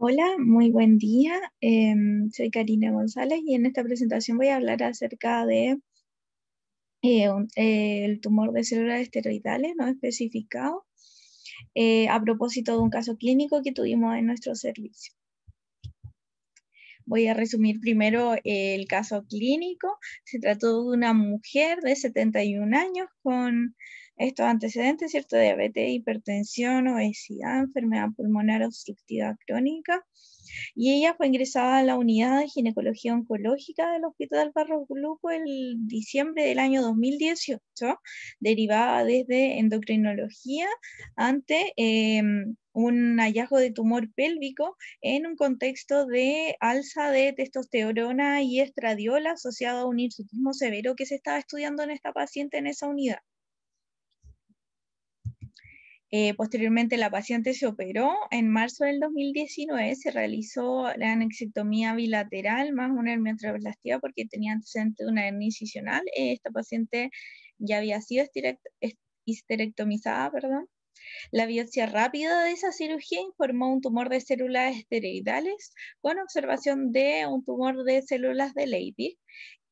Hola, muy buen día. Em, soy Karina González y en esta presentación voy a hablar acerca de eh, eh, el tumor de células esteroidales no especificado eh, a propósito de un caso clínico que tuvimos en nuestro servicio. Voy a resumir primero el caso clínico. Se trató de una mujer de 71 años con estos antecedentes, ¿cierto? Diabetes, hipertensión, obesidad, enfermedad pulmonar obstructiva crónica. Y ella fue ingresada a la unidad de ginecología oncológica del Hospital Barros Luco en diciembre del año 2018, derivada desde endocrinología ante... Em, un hallazgo de tumor pélvico en un contexto de alza de testosterona y estradiol asociado a un hirsutismo severo que se estaba estudiando en esta paciente en esa unidad. Eh, posteriormente la paciente se operó. En marzo del 2019 se realizó la anexectomía bilateral más una hermiotroblastía porque tenía antecedente de una hernia incisional. Eh, esta paciente ya había sido histerectomizada, perdón, la biopsia rápida de esa cirugía informó un tumor de células esteroidales con observación de un tumor de células de Leydig,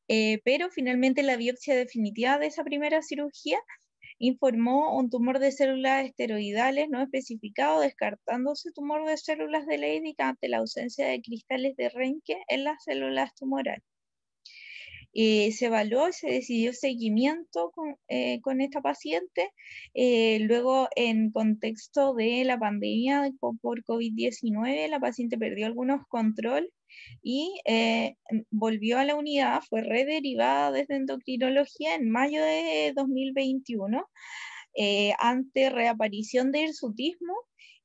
eh, pero finalmente la biopsia definitiva de esa primera cirugía informó un tumor de células esteroidales no especificado, descartándose tumor de células de Leydig ante la ausencia de cristales de renque en las células tumorales se evaluó y se decidió seguimiento con, eh, esta paciente. Eh, luego, en contexto de la pandemia por COVID-19, la paciente perdió algunos control y eh, volvió a la unidad, fue rederivada desde endocrinología en mayo de 2021 ante reaparición de hirsutismo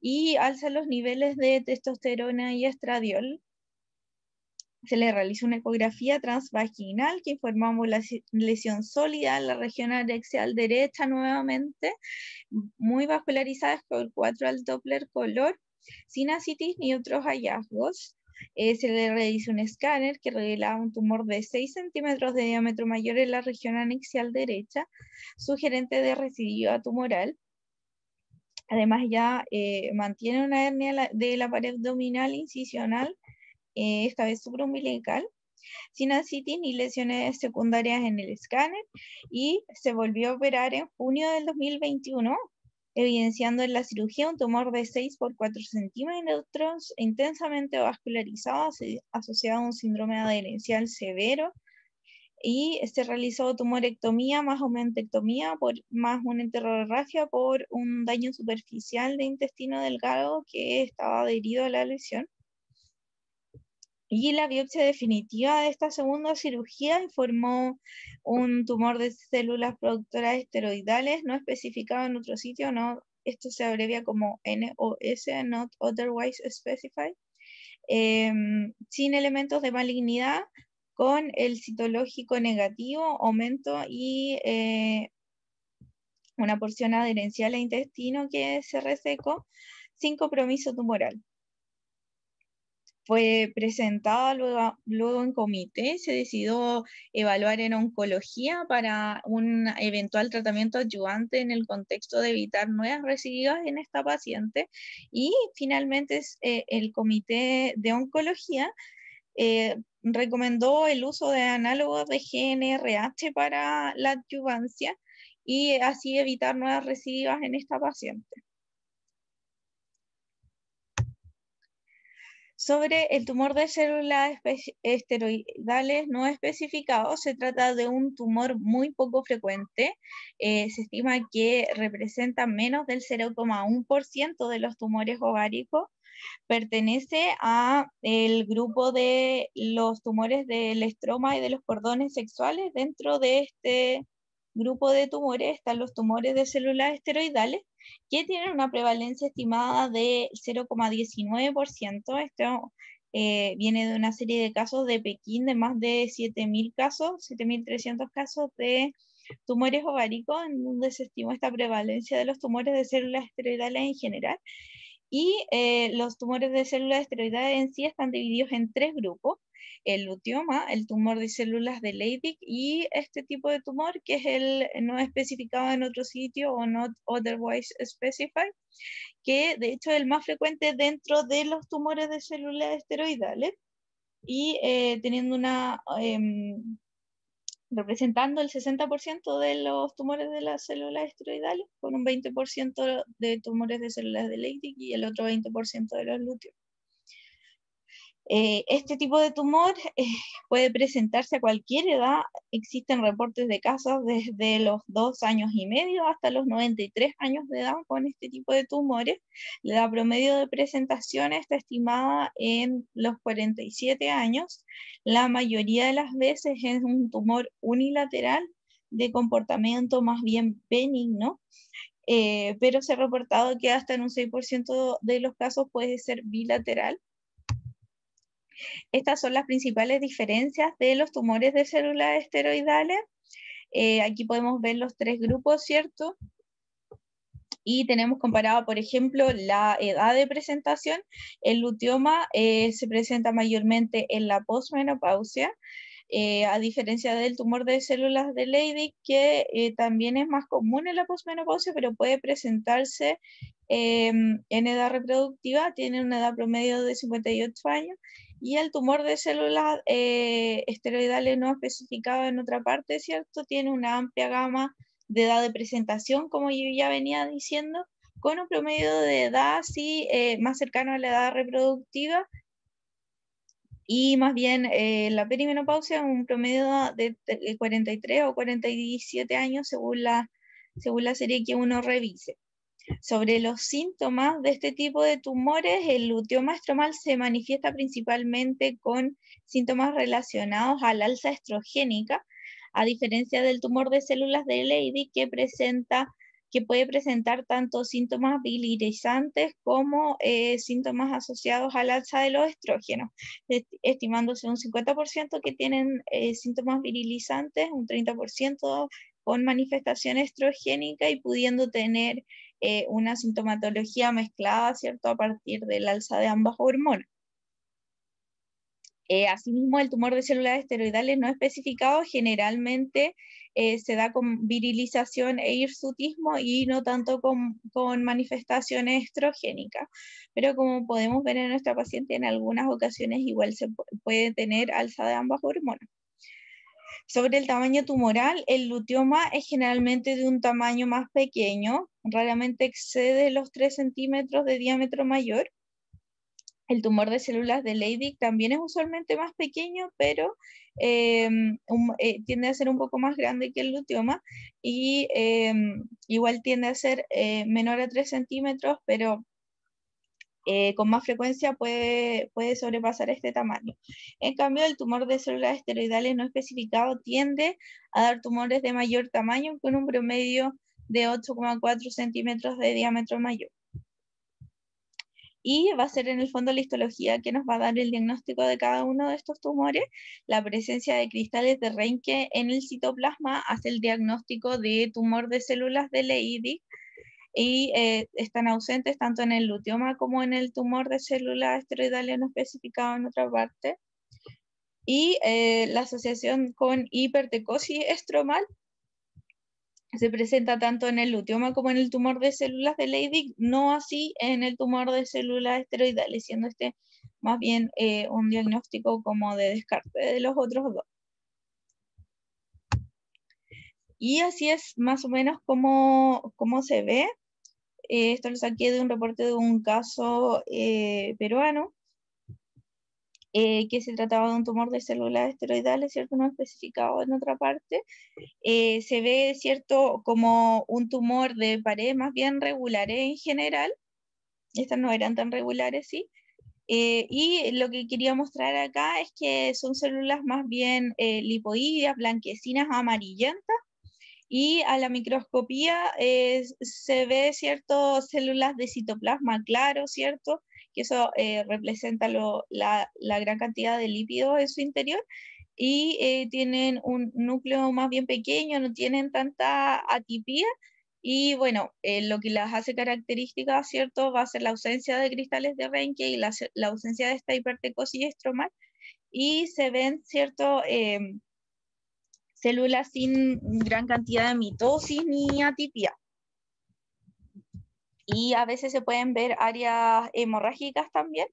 y alza los niveles de testosterona y estradiol se le realizó una ecografía transvaginal que informamos la lesión sólida en la región anexial derecha nuevamente, muy vascularizada con 4 al Doppler color, sin asitis ni otros hallazgos. Eh, se le realizó un escáner que revelaba un tumor de 6 centímetros de diámetro mayor en la región anexial derecha, sugerente de residuo tumoral. Además, ya eh, mantiene una hernia de la pared abdominal incisional eh, esta vez supraumbilical, sin ascitis ni lesiones secundarias en el escáner y se volvió a operar en junio del 2021, evidenciando en la cirugía un tumor de 6 por 4 centímetros intensamente vascularizado asociado a un síndrome adherencial severo y se realizó tumorectomía más aumentectomía por, más una enterorragia por un daño superficial de intestino delgado que estaba adherido a la lesión y la biopsia definitiva de esta segunda cirugía informó un tumor de células productoras esteroidales no especificado en otro sitio, esto se abrevia como NOS, Not Otherwise Specified, em, sin elementos de malignidad, con el citológico negativo, aumento y eh, una porción adherencial al intestino que se resecó sin compromiso tumoral. Fue presentada luego, en comité, se decidió evaluar en oncología para un eventual tratamiento adyuvante en el contexto de evitar nuevas residuas en esta paciente y finalmente eh, el comité de oncología eh, recomendó el uso de análogos de GNRH para la adyuvancia y así evitar nuevas residuas en esta paciente. sobre el tumor de células esteroidales no especificado. Se trata de un tumor muy poco frecuente. Eh, se estima que representa menos del 0,1% de los tumores ováricos. Pertenece a el grupo de los tumores del estroma y de los cordones sexuales dentro de este grupo de tumores están los tumores de células esteroidales, que tienen una prevalencia estimada de 0,19%. Esto eh, viene de una serie de casos de Pekín, de más de 7.000 casos, 7.300 casos de tumores ováricos, en donde se estimó esta prevalencia de los tumores de células esteroidales en general. Y eh, los tumores de células esteroidales en sí están divididos en tres grupos el luteoma, el tumor de células de Leydig y este tipo de tumor que es el no especificado en otro sitio o not otherwise specified, que de hecho es el más frecuente dentro de los tumores de células esteroidales y eh, teniendo una... Em, representando el 60% de los tumores de las células esteroidales, con un 20% de tumores de células de Leydig y el otro 20% de los luteos. Eh, este tipo de tumor eh, puede presentarse a cualquier edad. Existen reportes de casos desde los dos años y medio hasta los 93 años de edad con este tipo de tumores. La edad promedio de presentación está estimada en los 47 años. La mayoría de las veces es un tumor unilateral de comportamiento más bien benigno. Eh, pero se ha reportado que hasta en un 6% de los casos puede ser bilateral estas son las principales diferencias de los tumores de células esteroidales. Eh, aquí podemos ver los tres grupos, ¿cierto? y tenemos comparado, por ejemplo, la edad de presentación. El luteoma eh, se presenta mayormente en la posmenopausia, eh, a diferencia del tumor de células de Leydig, que también es más común en la posmenopausia, pero puede presentarse em, en edad reproductiva, tiene una edad promedio de 58 años y el tumor de células eh, esteroidales no especificado en otra parte, ¿cierto? Tiene una amplia gama de edad de presentación, como yo ya venía diciendo, con un promedio de edad sí, eh, más cercano a la edad reproductiva y más bien eh, la perimenopausia un promedio de, de 43 o 47 años según la, según la serie que uno revise. Sobre los síntomas de este tipo de tumores, el luteoma estromal se manifiesta principalmente con síntomas relacionados al alza estrogénica, a diferencia del tumor de células de Leydig que presenta que puede presentar tanto síntomas virilizantes como eh, síntomas asociados al alza de los estrógenos, estimándose un 50% que tienen eh, síntomas virilizantes, un 30% con manifestación estrogénica y pudiendo tener eh, una sintomatología mezclada, ¿cierto?, a partir del alza de ambas hormonas. Eh, asimismo, el tumor de células esteroidales no especificado generalmente eh, se da con virilización e hirsutismo y no tanto con, con, manifestaciones estrogénicas. Pero como podemos ver en nuestra paciente, en algunas ocasiones igual se puede tener alza de ambas hormonas. Sobre el tamaño tumoral, el luteoma es generalmente de un tamaño más pequeño, raramente excede los 3 centímetros de diámetro mayor. El tumor de células de Leydig también es usualmente más pequeño, pero em, eh, tiende a ser un poco más grande que el luteoma y em, igual tiende a ser eh, menor a 3 centímetros, pero eh, con más frecuencia puede, sobrepasar este tamaño. En cambio, el tumor de células esteroidales no especificado tiende a dar tumores de mayor tamaño con un promedio de 8,4 centímetros de diámetro mayor. Y va a ser en el fondo la histología que nos va a dar el diagnóstico de cada uno de estos tumores. La presencia de cristales de Reinke en el citoplasma hace el diagnóstico de tumor de células de Leydig y eh, están ausentes tanto en el luteoma como en el tumor de célula esteroidal no especificado en otra parte. Y eh, la asociación con hipertecosis estromal se presenta tanto en el luteoma como en el tumor de células de Leydig, no así en el tumor de células esteroidales, siendo este más bien eh, un diagnóstico como de descarte de los otros dos. Y así es más o menos como, como se ve. Eh, esto lo saqué de un reporte de un caso eh, peruano, eh, que se trataba de un tumor de células esteroidales, ¿cierto? No especificado en otra parte. se ve, ¿cierto? Como un tumor de pared más bien regular en general. Estas no eran tan regulares, sí. y lo que quería mostrar acá es que son células más bien lipoídeas, blanquecinas, amarillentas, y a la microscopía se ve ciertas células de citoplasma claro, ¿cierto? Que eso eh, representa la, gran cantidad de lípidos en su interior y eh, tienen un núcleo más bien pequeño, no tienen tanta atipía. Y bueno, eh, lo que las hace características, ¿cierto? Va a ser la ausencia de cristales de renque, y la, ausencia de esta hipertecosis estromal. Y se ven, ¿cierto? Em, células sin gran cantidad de mitosis ni atipia. Y a veces se pueden ver áreas hemorrágicas también,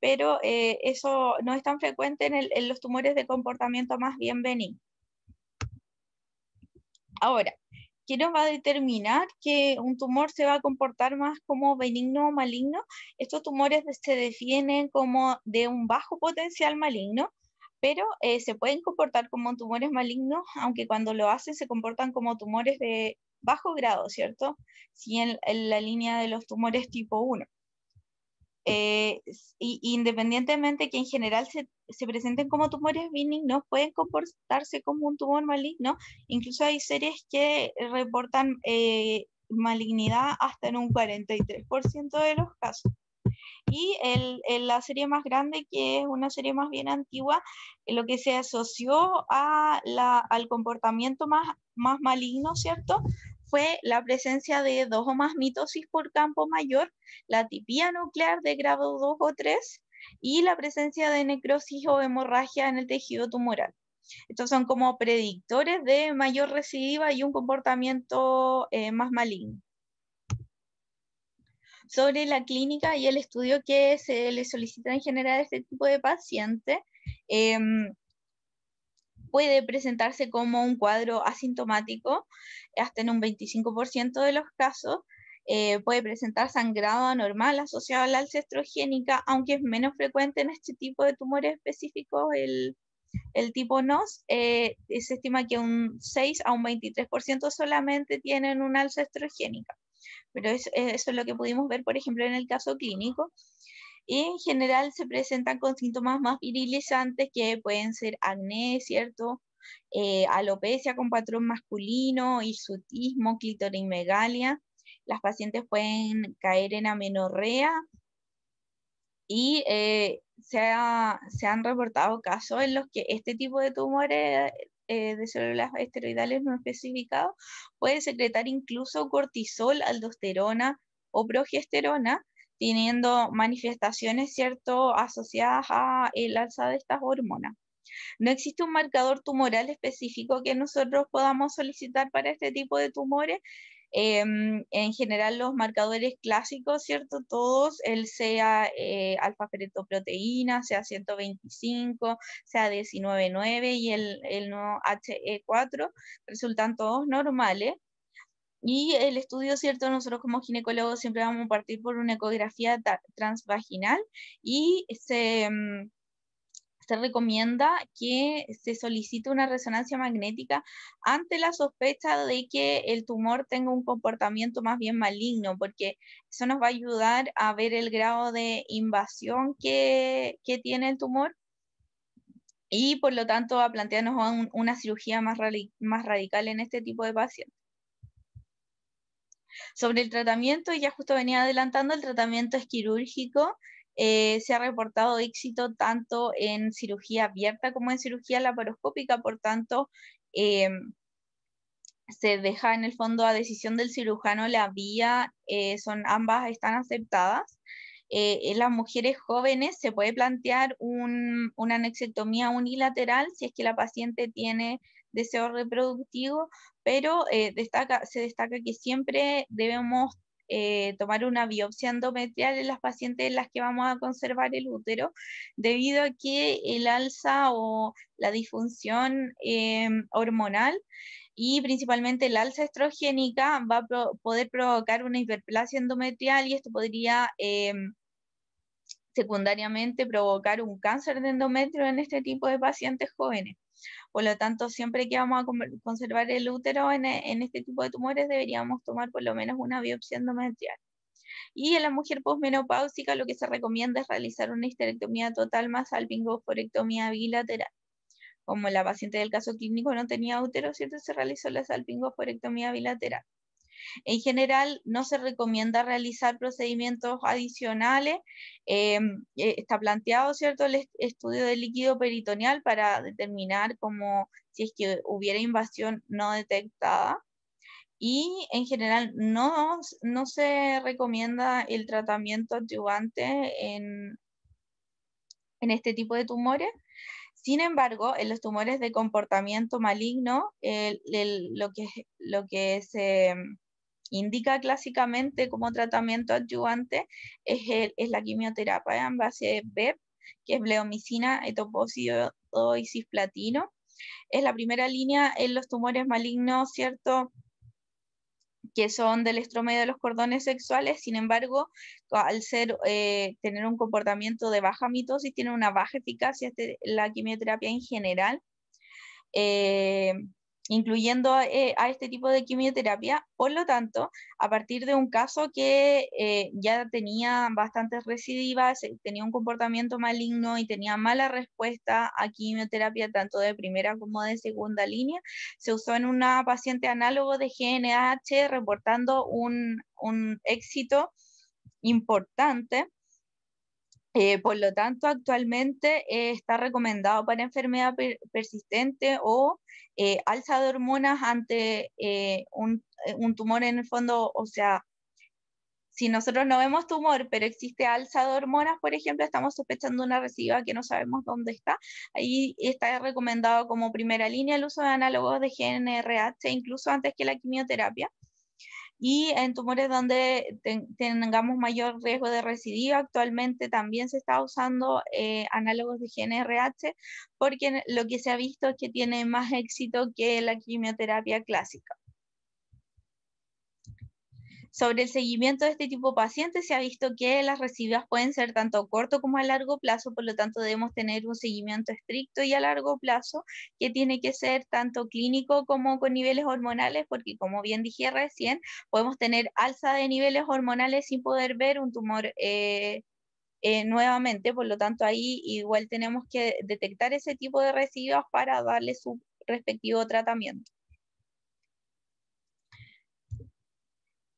pero eh, eso no es tan frecuente en, los tumores de comportamiento más bien benigno. Ahora, ¿qué nos va a determinar que un tumor se va a comportar más como benigno o maligno? Estos tumores se definen como de un bajo potencial maligno, pero eh, se pueden comportar como tumores malignos, aunque cuando lo hacen se comportan como tumores de bajo grado, ¿cierto? Si en, la línea de los tumores tipo 1. Eh, y, independientemente que en general se, presenten como tumores benignos, pueden comportarse como un tumor maligno. Incluso hay series que reportan eh, malignidad hasta en un 43% de los casos. Y la serie más grande, que es una serie más bien antigua, lo que se asoció al comportamiento más, más maligno, ¿cierto? fue la presencia de dos o más mitosis por campo mayor, la tipía nuclear de grado 2 o 3 y la presencia de necrosis o hemorragia en el tejido tumoral. Estos son como predictores de mayor recidiva y un comportamiento eh, más maligno sobre la clínica y el estudio que se le solicita en general a este tipo de paciente. Em, puede presentarse como un cuadro asintomático, hasta en un 25% de los casos, eh, puede presentar sangrado anormal asociado a la alza estrogénica, aunque es menos frecuente en este tipo de tumores específicos, el, el tipo NOS, eh, se estima que un 6 a un 23% solamente tienen una alza estrogénica. Pero eh, eso, es lo que pudimos ver, por ejemplo, en el caso clínico. Y en general se presentan con síntomas más virilizantes que pueden ser acné, ¿cierto? Eh, alopecia con patrón masculino, hirsutismo, clitorimegalia. Las pacientes pueden caer en amenorrea y eh, se, se han reportado casos en los que este tipo de tumores eh, de células esteroidales no especificados, puede secretar incluso cortisol, aldosterona o progesterona, teniendo manifestaciones cierto, asociadas a el alza de estas hormonas. No existe un marcador tumoral específico que nosotros podamos solicitar para este tipo de tumores, Em, en general, los marcadores clásicos, ¿cierto? Todos, el sea eh, alfa-feretoproteína, sea 125, sea 199 y el, el no HE4, resultan todos normales. Y el estudio, ¿cierto? Nosotros como ginecólogos siempre vamos a partir por una ecografía transvaginal y se... Em, se recomienda que se solicite una resonancia magnética ante la sospecha de que el tumor tenga un comportamiento más bien maligno, porque eso nos va a ayudar a ver el grado de invasión que, tiene el tumor y por lo tanto a plantearnos una cirugía más, más radical en este tipo de pacientes. Sobre el tratamiento, ya justo venía adelantando, el tratamiento es quirúrgico eh, se ha reportado éxito tanto en cirugía abierta como en cirugía laparoscópica, por tanto, eh, se deja en el fondo a decisión del cirujano la vía, eh, son ambas están aceptadas. en las mujeres jóvenes se puede plantear una anexectomía unilateral si es que la paciente tiene deseo reproductivo, pero destaca, se destaca que siempre debemos eh, tomar una biopsia endometrial en las pacientes en las que vamos a conservar el útero, debido a que el alza o la disfunción eh, hormonal y principalmente el alza estrogénica va a poder provocar una hiperplasia endometrial y esto podría eh, secundariamente provocar un cáncer de endometrio en este tipo de pacientes jóvenes. Por lo tanto, siempre que vamos a conservar el útero e, en, este tipo de tumores, deberíamos tomar por lo menos una biopsia endometrial. Y en la mujer posmenopáusica lo que se recomienda es realizar una histerectomía total más salpingoforectomía bilateral. Como la paciente del caso clínico no tenía útero, ¿cierto? se realizó la salpingoforectomía bilateral. En general, no se recomienda realizar procedimientos adicionales. Eh, eh, está planteado, ¿cierto?, el estudio del líquido peritoneal para determinar si es que hubiera invasión no detectada. Y en general no, se recomienda el tratamiento adyuvante en, este tipo de tumores. Sin embargo, en los tumores de comportamiento maligno, lo, que, lo que se indica clásicamente como tratamiento adyuvante es, es la quimioterapia en base de BEP, que es bleomicina, etoposido y cisplatino. Es la primera línea en los tumores malignos, ¿cierto? que son del estromedio de los cordones sexuales, sin embargo, al ser, eh, tener un comportamiento de baja mitosis, tiene una baja eficacia este, la quimioterapia en general. Eh, incluyendo eh, a este tipo de quimioterapia. Por lo tanto, a partir de un caso que eh, ya tenía bastantes recidivas, eh, tenía un comportamiento maligno y tenía mala respuesta a quimioterapia tanto de primera como de segunda línea, se usó en una paciente análogo de GNH reportando un éxito importante eh, por lo tanto, actualmente eh, está recomendado para enfermedad persistente o eh, alza de hormonas ante un, tumor en el fondo, o sea, si nosotros no vemos tumor, pero existe alza de hormonas, por ejemplo, estamos sospechando una residua que no sabemos dónde está, ahí está recomendado como primera línea el uso de análogos de GNRH, incluso antes que la quimioterapia. Y en tumores donde tengamos mayor riesgo de recidiva, actualmente también se está usando eh, análogos de GNRH porque lo que se ha visto es que tiene más éxito que la quimioterapia clásica. Sobre el seguimiento de este tipo de pacientes se ha visto que las recibidas pueden ser tanto a corto como a largo plazo, por lo tanto debemos tener un seguimiento estricto y a largo plazo que tiene que ser tanto clínico como con niveles hormonales, porque como bien dije recién, podemos tener alza de niveles hormonales sin poder ver un tumor. Eh, eh, nuevamente, por lo tanto ahí igual tenemos que detectar ese tipo de residuos para darle su respectivo tratamiento.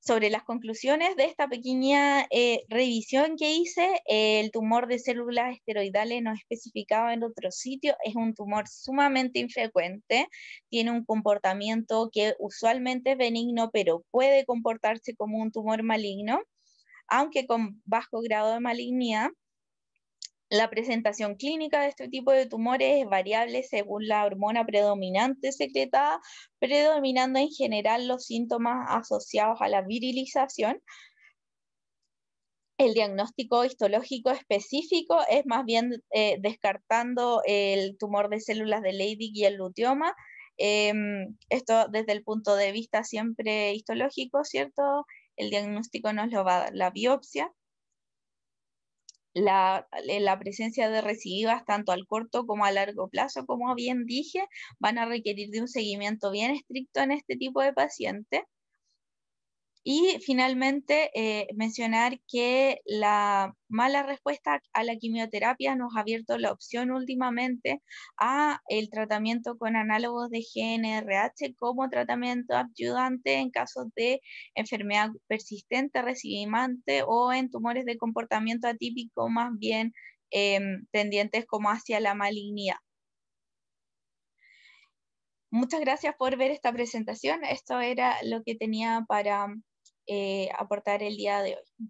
sobre las conclusiones de esta pequeña eh, revisión que hice, eh, el tumor de células esteroidales no especificado en otro sitio es un tumor sumamente infrecuente, tiene un comportamiento que usualmente es benigno, pero puede comportarse como un tumor maligno, aunque con bajo grado de malignidad. La presentación clínica de este tipo de tumores es variable según la hormona predominante secretada, predominando en general los síntomas asociados a la virilización. El diagnóstico histológico específico es más bien eh, descartando el tumor de células de Leydig y el luteoma. Em, esto desde el punto de vista siempre histológico, ¿cierto? El diagnóstico nos lo va a la biopsia eh, la, presencia de recibivas tanto al corto como a largo plazo, como bien dije, van a requerir de un seguimiento bien estricto en este tipo de pacientes. Y finalmente, eh, mencionar que la mala respuesta a la quimioterapia nos ha abierto la opción últimamente a el tratamiento con análogos de GNRH como tratamiento ayudante en casos de enfermedad persistente, recidivante o en tumores de comportamiento atípico más bien pendientes em, tendientes como hacia la malignidad. Muchas gracias por ver esta presentación. Esto era lo que tenía para eh, aportar el día de hoy.